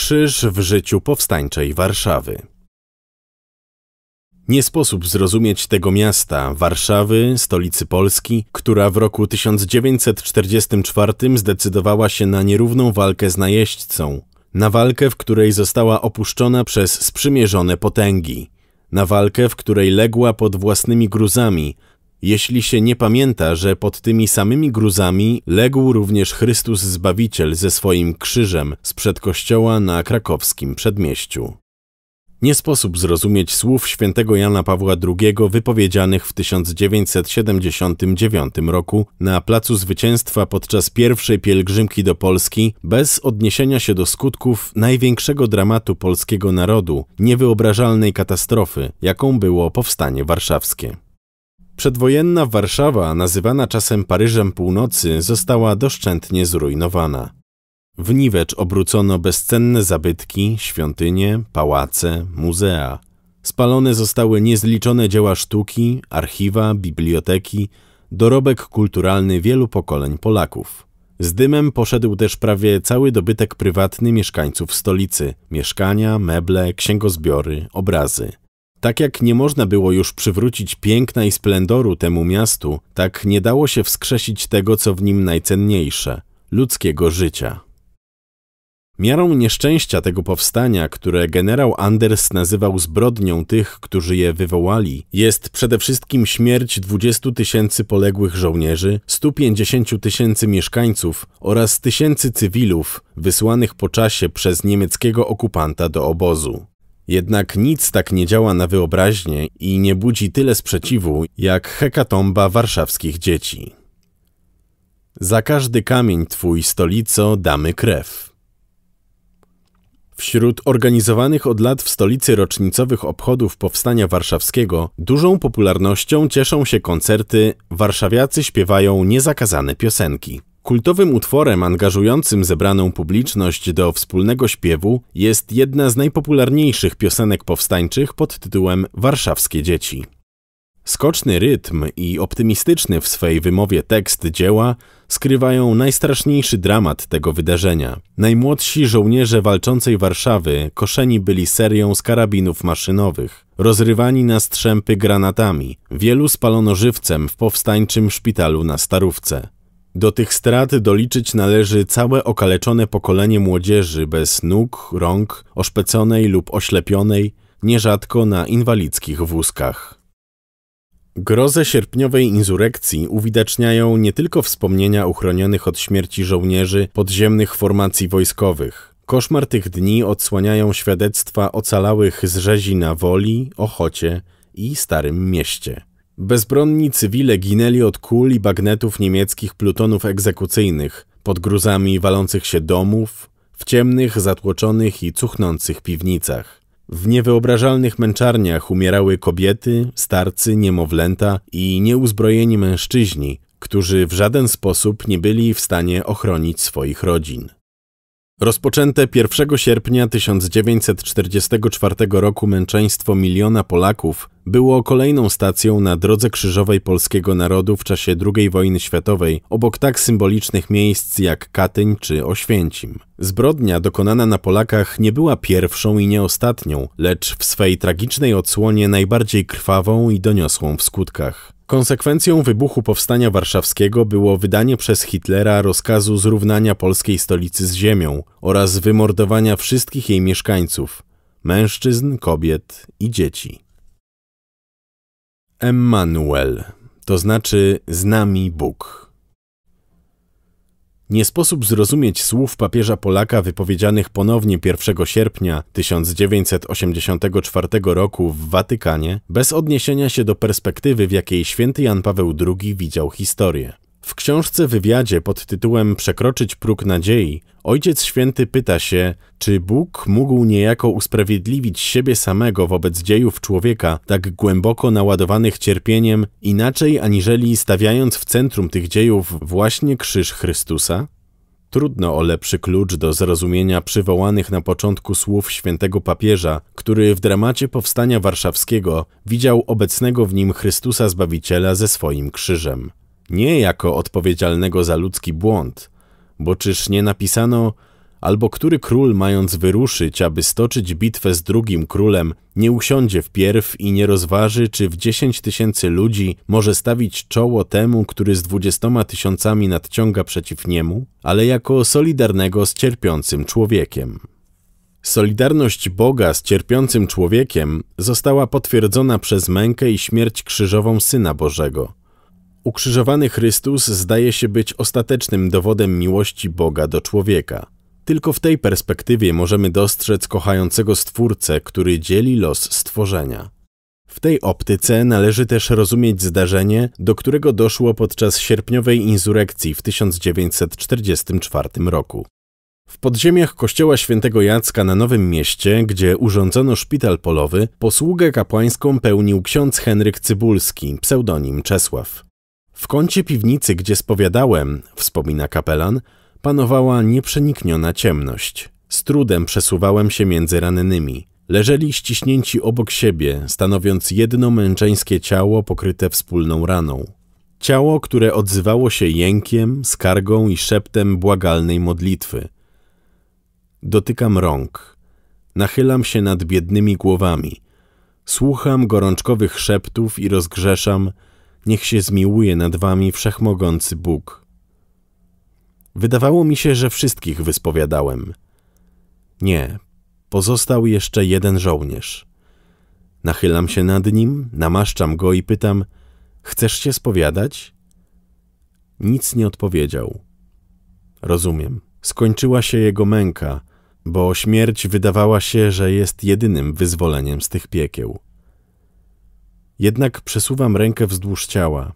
Krzyż w życiu powstańczej Warszawy. Nie sposób zrozumieć tego miasta, Warszawy, stolicy Polski, która w roku 1944 zdecydowała się na nierówną walkę z najeźdźcą, na walkę, w której została opuszczona przez sprzymierzone potęgi, na walkę, w której legła pod własnymi gruzami, jeśli się nie pamięta, że pod tymi samymi gruzami legł również Chrystus Zbawiciel ze swoim krzyżem sprzed kościoła na krakowskim przedmieściu. Nie sposób zrozumieć słów świętego Jana Pawła II wypowiedzianych w 1979 roku na Placu Zwycięstwa podczas pierwszej pielgrzymki do Polski bez odniesienia się do skutków największego dramatu polskiego narodu, niewyobrażalnej katastrofy, jaką było Powstanie Warszawskie. Przedwojenna Warszawa, nazywana czasem Paryżem Północy, została doszczętnie zrujnowana. W niwecz obrócono bezcenne zabytki, świątynie, pałace, muzea. Spalone zostały niezliczone dzieła sztuki, archiwa, biblioteki, dorobek kulturalny wielu pokoleń Polaków. Z dymem poszedł też prawie cały dobytek prywatny mieszkańców stolicy: mieszkania, meble, księgozbiory, obrazy. Tak jak nie można było już przywrócić piękna i splendoru temu miastu, tak nie dało się wskrzesić tego, co w nim najcenniejsze ludzkiego życia. Miarą nieszczęścia tego powstania, które generał Anders nazywał zbrodnią tych, którzy je wywołali, jest przede wszystkim śmierć 20 tysięcy poległych żołnierzy, 150 tysięcy mieszkańców oraz tysięcy cywilów wysłanych po czasie przez niemieckiego okupanta do obozu. Jednak nic tak nie działa na wyobraźnię i nie budzi tyle sprzeciwu, jak hekatomba warszawskich dzieci. Za każdy kamień twój stolico damy krew. Wśród organizowanych od lat w stolicy rocznicowych obchodów Powstania Warszawskiego dużą popularnością cieszą się koncerty Warszawiacy śpiewają niezakazane piosenki. Kultowym utworem angażującym zebraną publiczność do wspólnego śpiewu jest jedna z najpopularniejszych piosenek powstańczych pod tytułem Warszawskie Dzieci. Skoczny rytm i optymistyczny w swej wymowie tekst dzieła skrywają najstraszniejszy dramat tego wydarzenia. Najmłodsi żołnierze walczącej Warszawy koszeni byli serią z karabinów maszynowych, rozrywani na strzępy granatami. Wielu spalono żywcem w powstańczym szpitalu na Starówce. Do tych strat doliczyć należy całe okaleczone pokolenie młodzieży bez nóg, rąk, oszpeconej lub oślepionej, nierzadko na inwalidzkich wózkach. Grozę sierpniowej insurrekcji uwidaczniają nie tylko wspomnienia uchronionych od śmierci żołnierzy podziemnych formacji wojskowych. Koszmar tych dni odsłaniają świadectwa ocalałych z rzezi na Woli, Ochocie i Starym Mieście. Bezbronni cywile ginęli od kul i bagnetów niemieckich plutonów egzekucyjnych, pod gruzami walących się domów, w ciemnych, zatłoczonych i cuchnących piwnicach. W niewyobrażalnych męczarniach umierały kobiety, starcy, niemowlęta i nieuzbrojeni mężczyźni, którzy w żaden sposób nie byli w stanie ochronić swoich rodzin. Rozpoczęte 1 sierpnia 1944 roku męczeństwo miliona Polaków było kolejną stacją na drodze krzyżowej polskiego narodu w czasie II wojny światowej, obok tak symbolicznych miejsc jak Katyń czy Oświęcim. Zbrodnia dokonana na Polakach nie była pierwszą i nie ostatnią, lecz w swej tragicznej odsłonie najbardziej krwawą i doniosłą w skutkach. Konsekwencją wybuchu Powstania Warszawskiego było wydanie przez Hitlera rozkazu zrównania polskiej stolicy z ziemią oraz wymordowania wszystkich jej mieszkańców mężczyzn, kobiet i dzieci. Emmanuel, to znaczy z nami Bóg. Nie sposób zrozumieć słów papieża Polaka wypowiedzianych ponownie 1 sierpnia 1984 roku w Watykanie bez odniesienia się do perspektywy, w jakiej święty Jan Paweł II widział historię. W książce wywiadzie pod tytułem Przekroczyć próg nadziei, Ojciec Święty pyta się, czy Bóg mógł niejako usprawiedliwić siebie samego wobec dziejów człowieka tak głęboko naładowanych cierpieniem, inaczej aniżeli stawiając w centrum tych dziejów właśnie krzyż Chrystusa? Trudno o lepszy klucz do zrozumienia przywołanych na początku słów świętego papieża, który w dramacie powstania warszawskiego widział obecnego w nim Chrystusa Zbawiciela ze swoim krzyżem nie jako odpowiedzialnego za ludzki błąd, bo czyż nie napisano, albo który król mając wyruszyć, aby stoczyć bitwę z drugim królem, nie usiądzie wpierw i nie rozważy, czy w dziesięć tysięcy ludzi może stawić czoło temu, który z dwudziestoma tysiącami nadciąga przeciw niemu, ale jako solidarnego z cierpiącym człowiekiem. Solidarność Boga z cierpiącym człowiekiem została potwierdzona przez mękę i śmierć krzyżową Syna Bożego – Ukrzyżowany Chrystus zdaje się być ostatecznym dowodem miłości Boga do człowieka. Tylko w tej perspektywie możemy dostrzec kochającego Stwórcę, który dzieli los stworzenia. W tej optyce należy też rozumieć zdarzenie, do którego doszło podczas sierpniowej insurrekcji w 1944 roku. W podziemiach kościoła świętego Jacka na Nowym Mieście, gdzie urządzono szpital polowy, posługę kapłańską pełnił ksiądz Henryk Cybulski, pseudonim Czesław. W kącie piwnicy, gdzie spowiadałem, wspomina kapelan, panowała nieprzenikniona ciemność. Z trudem przesuwałem się między rannymi. Leżeli ściśnięci obok siebie, stanowiąc jedno męczeńskie ciało pokryte wspólną raną. Ciało, które odzywało się jękiem, skargą i szeptem błagalnej modlitwy. Dotykam rąk. Nachylam się nad biednymi głowami. Słucham gorączkowych szeptów i rozgrzeszam – Niech się zmiłuje nad wami wszechmogący Bóg. Wydawało mi się, że wszystkich wyspowiadałem. Nie, pozostał jeszcze jeden żołnierz. Nachylam się nad nim, namaszczam go i pytam: Chcesz się spowiadać? Nic nie odpowiedział. Rozumiem. Skończyła się jego męka, bo śmierć wydawała się, że jest jedynym wyzwoleniem z tych piekieł. Jednak przesuwam rękę wzdłuż ciała.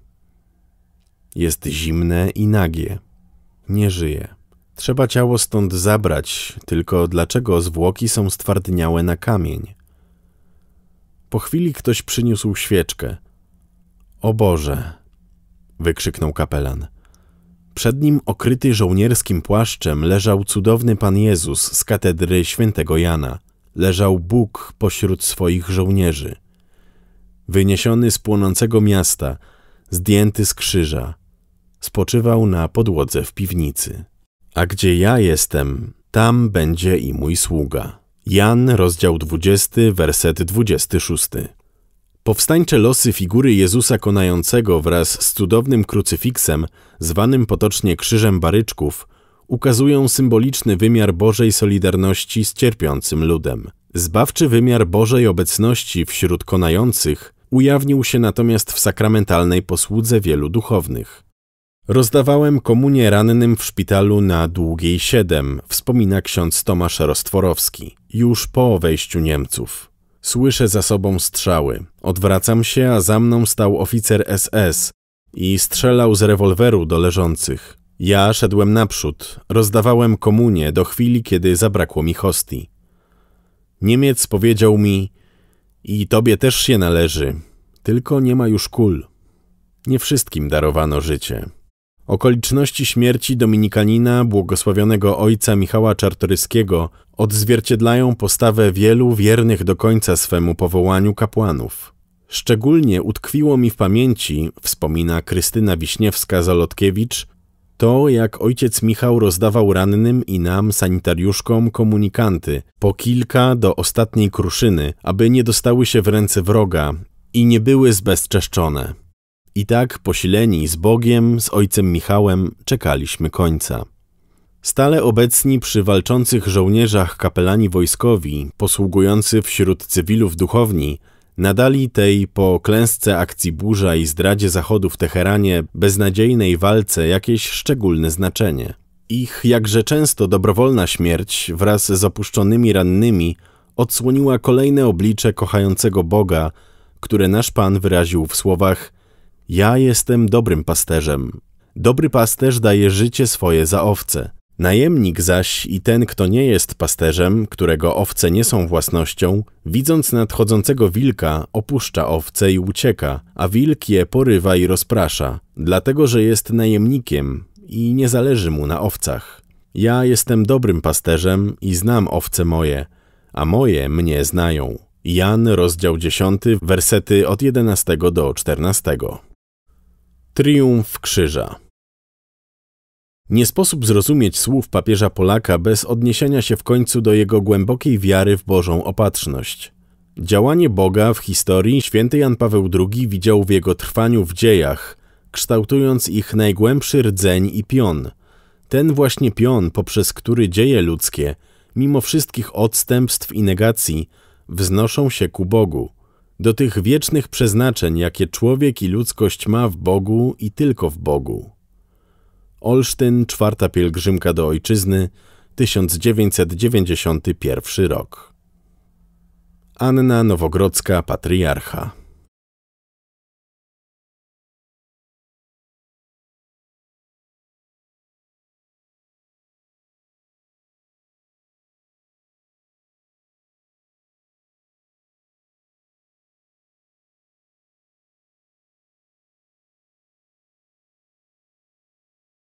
Jest zimne i nagie. Nie żyje. Trzeba ciało stąd zabrać, tylko dlaczego zwłoki są stwardniałe na kamień? Po chwili ktoś przyniósł świeczkę. O Boże! wykrzyknął kapelan. Przed nim, okryty żołnierskim płaszczem, leżał cudowny Pan Jezus z katedry świętego Jana. Leżał Bóg pośród swoich żołnierzy wyniesiony z płonącego miasta, zdjęty z krzyża, spoczywał na podłodze w piwnicy. A gdzie ja jestem, tam będzie i mój sługa. Jan, rozdział 20, werset 26. Powstańcze losy figury Jezusa konającego wraz z cudownym krucyfiksem, zwanym potocznie Krzyżem Baryczków, ukazują symboliczny wymiar Bożej solidarności z cierpiącym ludem. Zbawczy wymiar Bożej obecności wśród konających Ujawnił się natomiast w sakramentalnej posłudze wielu duchownych. Rozdawałem komunię rannym w szpitalu na Długiej siedem. wspomina ksiądz Tomasz Rostworowski, już po wejściu Niemców. Słyszę za sobą strzały. Odwracam się, a za mną stał oficer SS i strzelał z rewolweru do leżących. Ja szedłem naprzód, rozdawałem komunię do chwili, kiedy zabrakło mi hostii. Niemiec powiedział mi: i tobie też się należy, tylko nie ma już kul. Nie wszystkim darowano życie. Okoliczności śmierci dominikanina, błogosławionego ojca Michała Czartoryskiego, odzwierciedlają postawę wielu wiernych do końca swemu powołaniu kapłanów. Szczególnie utkwiło mi w pamięci, wspomina Krystyna wiśniewska zolotkiewicz to, jak ojciec Michał rozdawał rannym i nam, sanitariuszkom, komunikanty, po kilka do ostatniej kruszyny, aby nie dostały się w ręce wroga i nie były zbezczeszczone. I tak, posileni z Bogiem, z ojcem Michałem, czekaliśmy końca. Stale obecni przy walczących żołnierzach kapelani wojskowi, posługujący wśród cywilów duchowni, Nadali tej po klęsce akcji burza i zdradzie Zachodu w Teheranie beznadziejnej walce jakieś szczególne znaczenie. Ich jakże często dobrowolna śmierć wraz z opuszczonymi rannymi odsłoniła kolejne oblicze kochającego Boga, które nasz Pan wyraził w słowach Ja jestem dobrym pasterzem. Dobry pasterz daje życie swoje za owce. Najemnik zaś i ten, kto nie jest pasterzem, którego owce nie są własnością, widząc nadchodzącego wilka, opuszcza owce i ucieka, a wilk je porywa i rozprasza, dlatego że jest najemnikiem i nie zależy mu na owcach. Ja jestem dobrym pasterzem i znam owce moje, a moje mnie znają. Jan, rozdział 10, wersety od 11 do 14. Triumf Krzyża nie sposób zrozumieć słów papieża Polaka bez odniesienia się w końcu do jego głębokiej wiary w Bożą opatrzność. Działanie Boga w historii święty Jan Paweł II widział w jego trwaniu w dziejach, kształtując ich najgłębszy rdzeń i pion. Ten właśnie pion, poprzez który dzieje ludzkie, mimo wszystkich odstępstw i negacji, wznoszą się ku Bogu. Do tych wiecznych przeznaczeń, jakie człowiek i ludzkość ma w Bogu i tylko w Bogu. Olsztyn, czwarta pielgrzymka do ojczyzny, 1991 rok. Anna Nowogrodzka, patriarcha.